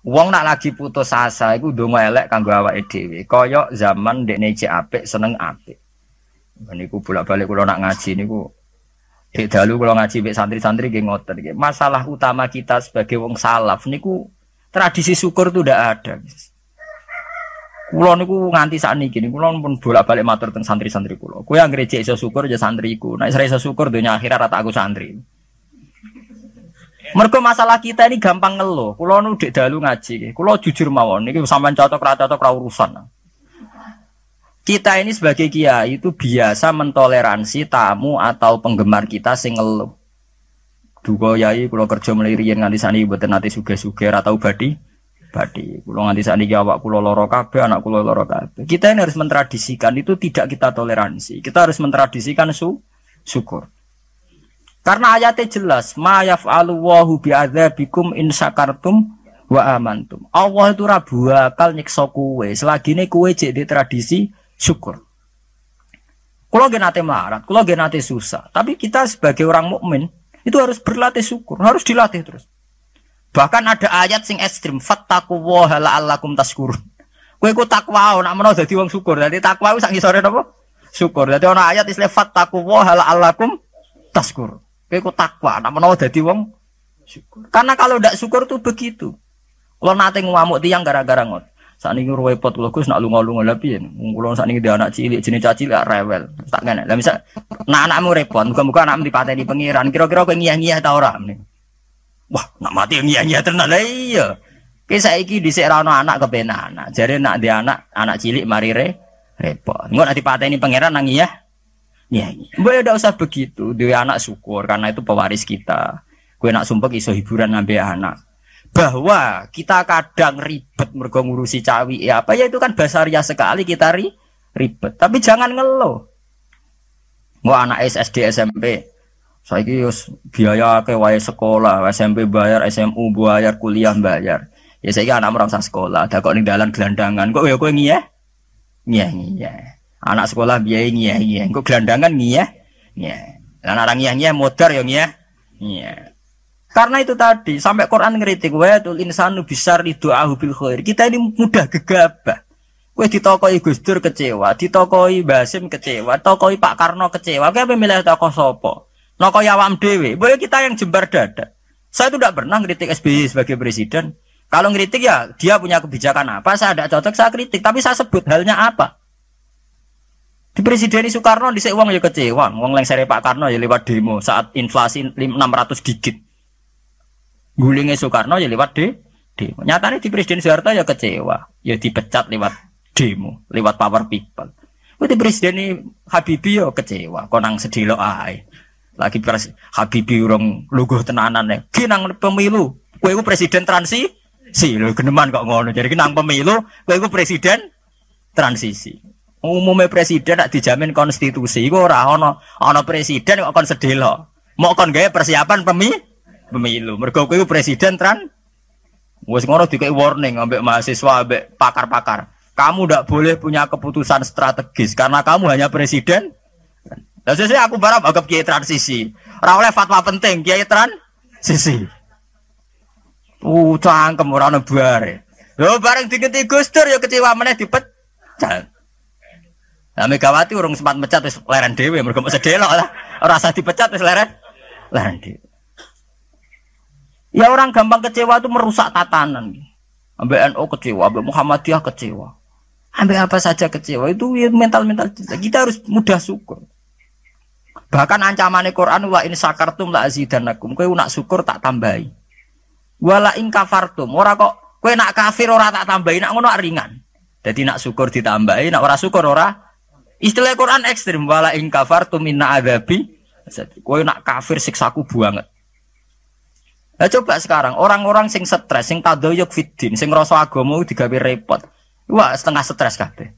Wong nak lagi putus asa iku donga elek kanggo awake dhewe. Kaya zaman dekne jek apik seneng apik. Niku bolak-balik kula nak ngaji niku Dek dalu kalau ngaji mbek santri-santri nggih ngoten iki. Masalah utama kita sebagai wong salaf niku tradisi syukur itu tidak ada. Kulo niku nganti saat niki niku kulo pun bolak-balik matur teng santri-santri kulo. Kowe yang gereja iso syukur ya santriku. Nek nah, iso syukur donya akhirat rata aku santri. Mergo masalah kita ini gampang ngeluh. Kulo nu dek dalu ngaji. Kulo jujur mawon ini, sampean cocok ra atau ra urusan. Kita ini sebagai kiai itu biasa mentoleransi tamu atau penggemar kita sing ngeluh. Duga yai kulo kerja melirian nganti sani mboten nate suge-suge atau badi. Badi. Kulo nganti sani awak kulo loro kabe anak kulo lorok kabe. Kita ini harus mentradisikan itu tidak kita toleransi. Kita harus mentradisikan su syukur. Karena ayatnya jelas, ma yaf'alu wahu bi'adzabikum in syakartum wa amantum. Allah itu rabu akal nyiksa kue selagi ini kue jek di tradisi syukur. kalau genate nate melarat, kulo susah, tapi kita sebagai orang mukmin itu harus berlatih syukur, harus dilatih terus. Bahkan ada ayat sing ekstrim, fattaqullaha la'allakum tashkurun. kue ku takwa nak menawa jadi wong syukur. jadi takwa ku sak ngisore Syukur. Jadi orang ayat istilah fattaqullaha la'allakum tashkurun. Kayak kok takwa, nak menawa jadi wong syukur. Karena kalau ndak syukur tuh begitu. Kalau nate ngamuk tiang gara-gara ngot. Saat ini repot kalau gus nak lunga-lunga lebih. Kalau saat ini dia anak cilik, jenis caci lah rewel. Tak kena. Lah misal, nah anakmu repot, bukan-bukan anakmu dipateni pangeran. Kira-kira kau ngiyah-ngiyah tau ora? Wah, nak mati ngiyah-ngiyah tenan iya. Ki saiki dhisik ra anak kepenak anak. Jare nak di anak, anak cilik mari re repot. Engko nak dipateni pangeran nang ngiyah Ya, gue udah ya, usah begitu. Dia anak syukur karena itu pewaris kita. Gue nak sumpah iso hiburan ngambil anak. Bahwa kita kadang ribet mergo ngurusi cawi ya apa ya itu kan basaria sekali kita ri, ribet. Tapi jangan ngeluh. Mau anak SSD SMP. Saya kira biaya ke wae sekolah, SMP bayar, SMU bayar, kuliah bayar. Ya saya anak merasa sekolah, ada kok ning dalan gelandangan. Kok ya kowe ya, Ngiyeh ngiyeh. Anak sekolah biaya ngiyah ngiyah. Engko gelandangan ngiyah ya, Lah orang ngiyah ngiyah modar ya ngiyah ngiyah. Karena itu tadi sampai Quran ngeritik wa tul insanu di doa hubil khair. Kita ini mudah gegabah. Kowe ditokoi Gus Dur kecewa, ditokoi Basim kecewa, tokoi Pak Karno kecewa. Kowe milih toko sopo, Nokoi awam dewi, Boleh kita yang jembar dada. Saya itu tidak pernah ngeritik SBY sebagai presiden. Kalau ngeritik ya dia punya kebijakan apa, saya tidak cocok, saya kritik. Tapi saya sebut halnya apa. Di presiden Soekarno di uang ya kecewa, uang yang seri Pak Karno ya lewat demo saat inflasi 600 gigit Gulingnya Soekarno ya lewat de demo. Nyatanya di presiden Soeharto ya kecewa, ya dipecat lewat demo, lewat power people. Di presiden Habibie ya kecewa, konang sedih lo ae. Lagi pres Habibie urung luguh tenanan ya. Kinang pemilu, kue presiden transi, si lo geneman kok ngono. Jadi kinang pemilu, kue presiden transisi. Umumnya presiden tidak dijamin konstitusi, gue ora ono ono presiden kok kon sedelo. Mau kon gaya persiapan pemi pemilu. Mergo itu presiden tran. gue ngono juga warning ambek mahasiswa ambek pakar-pakar. Kamu ndak boleh punya keputusan strategis karena kamu hanya presiden. dan sesuai aku barang agak kiai transisi. orang oleh fatwa penting kiai transisi. Uh, cangkem orang bare. lo bareng tiga Gustur ya kecewa meneh dipecat. Nah Megawati urung sempat mecat wis leren dhewe mergo mesti delok lah. rasa dipecat wis leren. Leren dhewe. Ya orang gampang kecewa itu merusak tatanan. Ambek NU kecewa, ambek Muhammadiyah kecewa. Ambek apa saja kecewa itu ya mental-mental kita. Kita harus mudah syukur. Bahkan ancaman Quran wa in sakartum la azidanakum. Kowe nak syukur tak tambahi. Wala in kafartum. Ora kok kowe nak kafir ora tak tambahi, nak ngono ringan. Jadi nak syukur ditambahi, nak ora syukur ora Istilah Quran ekstrim wala ing kafartum inna adzabi kowe nak kafir siksaku banget. Nah coba sekarang orang-orang sing stres, sing tadoyok fitin, sing rasa agama digawe repot. Wah, setengah stres kabeh.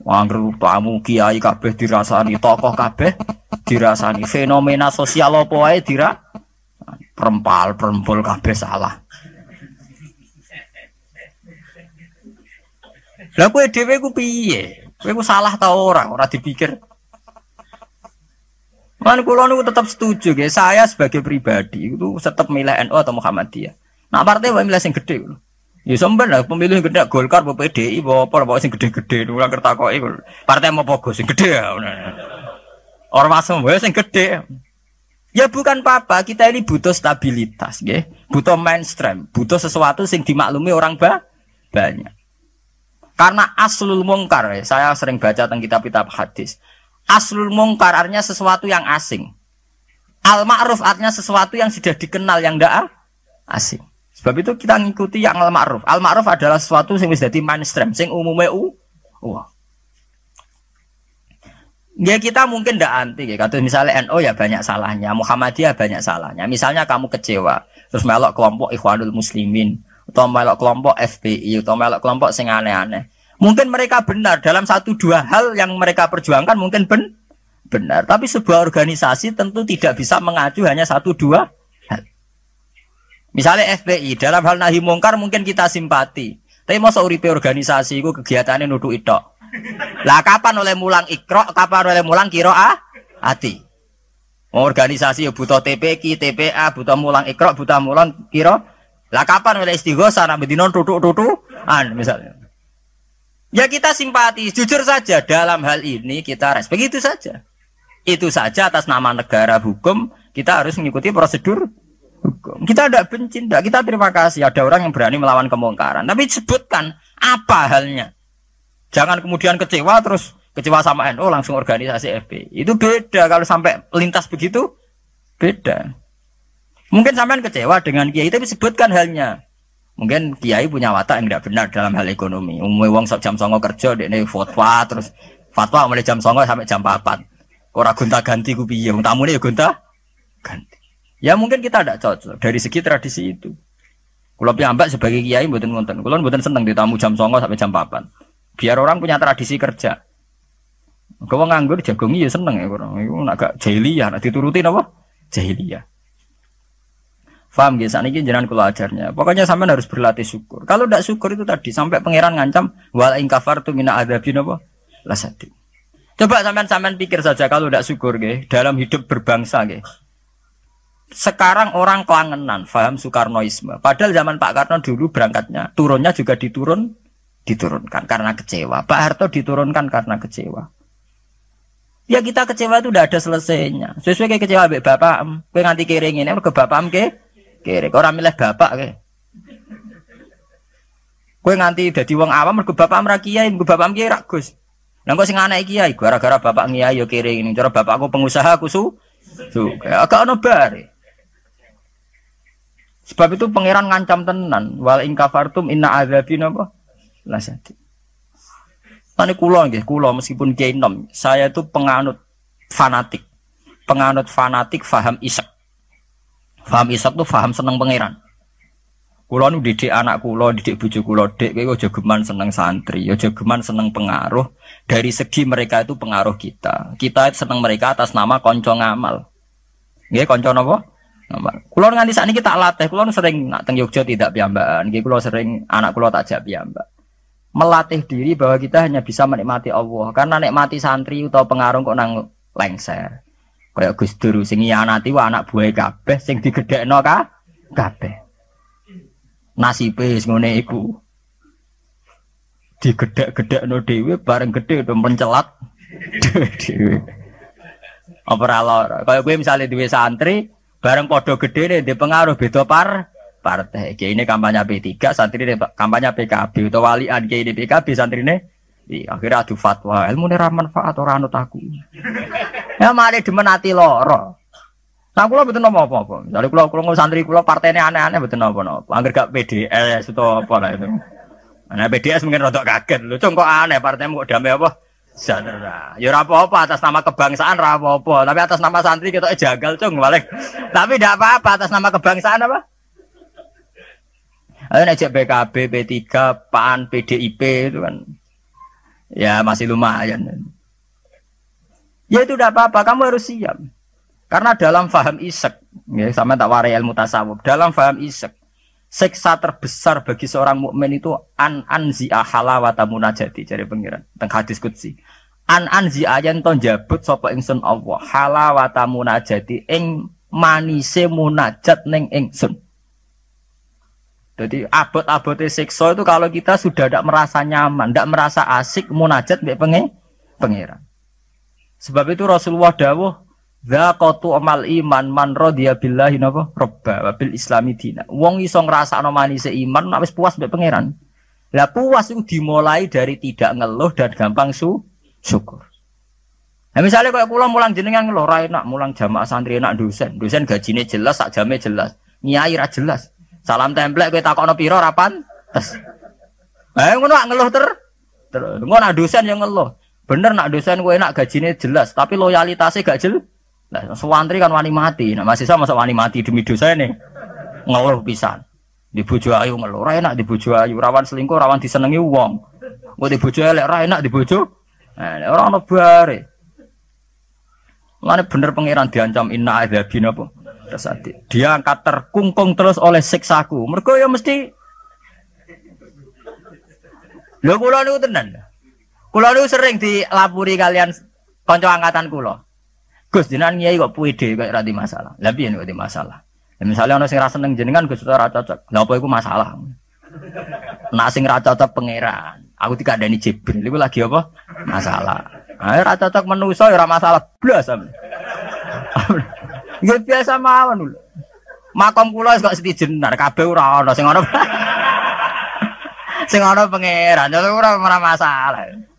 Wangger tamu kiai kabeh dirasani, tokoh kabeh dirasani, fenomena sosial opo ae dira perempal perempul kabeh salah. Lah kowe dhewe ku piye? Kowe ku salah tau orang, ora dipikir. Man kula niku tetap setuju nggih, Saya sebagai pribadi itu tetap milih NU atau Muhammadiyah. Nah, partai wae milih sing gedhe lho. Ya sampean lah pemilih gede Golkar, apa PDI, apa apa apa sing gede-gede ora kertakoki. Partai mau go sing gedhe ya. Ormas wae sing gedhe. Ya bukan apa-apa, kita ini butuh stabilitas, nggih. butuh mainstream, butuh sesuatu sing dimaklumi orang ba banyak. Karena aslul mungkar, eh, saya sering baca tentang kitab-kitab hadis. Aslul mungkar artinya sesuatu yang asing. Al ma'ruf artinya sesuatu yang sudah dikenal yang tidak asing. Sebab itu kita ngikuti yang al ma'ruf. Al ma'ruf adalah sesuatu yang menjadi mainstream, sing umumnya u. Wah. Ya kita mungkin tidak anti ya. Kata misalnya NO ya banyak salahnya, Muhammadiyah banyak salahnya. Misalnya kamu kecewa, terus melok kelompok Ikhwanul Muslimin, atau melok kelompok FPI atau melok kelompok sing aneh-aneh. Mungkin mereka benar dalam satu dua hal yang mereka perjuangkan mungkin ben benar, tapi sebuah organisasi tentu tidak bisa mengacu hanya satu dua hal. Misalnya FPI dalam hal nahi mungkar mungkin kita simpati, tapi mau uripe organisasi itu kegiatannya nuduh itu. Lah kapan oleh mulang ikro, kapan oleh mulang kiro ah? Ati. Organisasi ya butuh TPK, TPA, butuh mulang ikro, butuh mulang kiro lah kapan oleh istighosa nak bedino tutu An, misalnya. Ya kita simpati, jujur saja dalam hal ini kita res. Begitu saja. Itu saja atas nama negara hukum kita harus mengikuti prosedur hukum. Kita tidak benci, tidak. Kita terima kasih ada orang yang berani melawan kemungkaran. Tapi sebutkan apa halnya. Jangan kemudian kecewa terus kecewa sama NU langsung organisasi FPI. Itu beda kalau sampai lintas begitu beda. Mungkin sampean kecewa dengan kiai tapi sebutkan halnya. Mungkin kiai punya watak yang tidak benar dalam hal ekonomi. Umumnya wong sok jam songo kerja, ini fatwa terus fatwa mulai jam songo sampai jam empat. Orang gonta ganti ku piye? tamu tamune ya gonta ganti. Ya mungkin kita tidak cocok dari segi tradisi itu. Kalau piyambak sebagai kiai buatin ngonten. kalau buatin seneng ditamu jam songo sampai jam empat. Biar orang punya tradisi kerja. Kau nganggur jagungi ya seneng ya kurang. Kau nak gak ya nak diturutin apa? ya. Faham guys, saat ini jenengan kula ajarnya. Pokoknya sampai harus berlatih syukur. Kalau tidak syukur itu tadi sampai pangeran ngancam wal ing kafartu mina boh. apa? Lasadi. Coba sampean-sampean pikir saja kalau tidak syukur gak. dalam hidup berbangsa gak. Sekarang orang kelangenan, faham Soekarnoisme. Padahal zaman Pak Karno dulu berangkatnya, turunnya juga diturun, diturunkan karena kecewa. Pak Harto diturunkan karena kecewa. Ya kita kecewa itu tidak ada selesainya. Sesuai kayak kecewa bapak, gue nganti keringin, ini, ke bapak ke kere kau ora milih bapak kowe kue nganti udah wong awam mergo bapak mra kiai mergo bapak kiai ragus Gus lha kok sing anake kiai gara-gara bapak kiai yo kere ini cara aku pengusaha aku su su agak ono sebab itu pangeran ngancam tenan wal ing kafartum inna azabi napa lasati ane kula nggih, kula meskipun kiai nom, saya itu penganut fanatik. Penganut fanatik faham isek. Faham isap tuh faham seneng pangeran. Kulo nu didik anak kulo, didik bujuk kulo, dek kowe aja geman seneng santri, yo geman seneng pengaruh. Dari segi mereka itu pengaruh kita. Kita itu seneng mereka atas nama konco ngamal. Nggih konco nopo? Kulo nganti saat ini kita latih, kulo sering nak teng Yogyo tidak piyambakan. Gue kulo sering anak kulo tak jadi piyambak. Melatih diri bahwa kita hanya bisa menikmati Allah. Karena nikmati santri atau pengaruh kok nang lengser. Kayak Gus Dur sing nyianati wa anak buah kabeh sing digedekno ka kabeh. Nasibe wis ngene iku. digedek-gedekno dhewe bareng gedhe udah mencelat dhewe. Apa ora lara? kaya kowe misale duwe santri bareng padha gedhe di pengaruh beda par partai. Kayak ini kampanye P3, santri ini kampanye PKB atau walian kayak ini PKB santri ini. Akhirnya adu fatwa, ilmu ini ramah manfaat orang anut aku. Ya malah demen ati loro. Nah kalau betul nopo apa-apa. Misale kalau kalau nggak santri kalau partainya aneh-aneh betul nopo-nopo. Angger gak PDS itu apa lah itu. Nah PDS mungkin rodok kaget lu Cung kok aneh partainya kok damai apa? Sadera. Ya ora apa atas nama kebangsaan ora apa tapi atas nama santri kita jagal cung balik. Tapi tidak apa-apa atas nama kebangsaan apa? Ayo nek BKB, b 3 PAN, PDIP itu kan ya masih lumayan. Ya itu tidak apa-apa, kamu harus siap. Karena dalam faham isek, ya, sama tak warai ilmu tasawuf, dalam faham isek, seksa terbesar bagi seorang mukmin itu an anzi'a halawata munajati jadi pengiran tentang hadis kutsi an anzi yen to jabut sopo ingsun Allah halawata munajati ing manise munajat neng ingsun jadi abot abot seksual itu kalau kita sudah tidak merasa nyaman, tidak merasa asik munajat mbek pengen pengiran Sebab itu Rasulullah dawuh, "Dzaqatu amal iman man radiya billahi napa robba wa bil islami dina." Wong iso ngrasakno manise iman nek wis puas mbek pangeran. Lah puas itu dimulai dari tidak ngeluh dan gampang su syukur. Nah, misalnya kayak pulang mulang jenengan ngeluh ra enak, mulang jamaah santri enak dosen, dosen gajinya jelas, sak jame jelas, nyai ra jelas. Salam templek kowe takokno pira ra pantes. Eh ngono ngeluh ter. ngono dosen yang ngeluh. Bener nak dosen gue enak gajinya jelas, tapi loyalitasnya gak jelas. Nah, sewantri kan wani mati. Nah, sama masa wani mati demi dosa nih Ngeluh pisan. Di bujau ayu ngeluh. Raya enak di bujau ayu rawan selingkuh, rawan disenangi uang Gue di bujau elek raya enak di bujau Nah, eh, orang ono Mana bener pangeran diancam inna bina pun Tersati. Dia angkat terkungkung terus oleh seksaku mereka ya mesti Lho kula niku tenan. Kulo niku sering dilapuri kalian kanca angkatan kulo. Gus jenengan nyai kok puide kok ora masalah. Lah piye nek masalah? Ya, misalnya ana sing ra seneng jenengan Gus ora cocok. Lah apa iku masalah? Nah sing ra cocok pangeran. Aku tidak ada Jibril iku lagi apa? Masalah. Ah ra cocok manusa ora masalah blas. Ya biasa mawon lho. Makom kula kok jenar kabeh ora ana sing ana. sing ana pangeran ora ora masalah.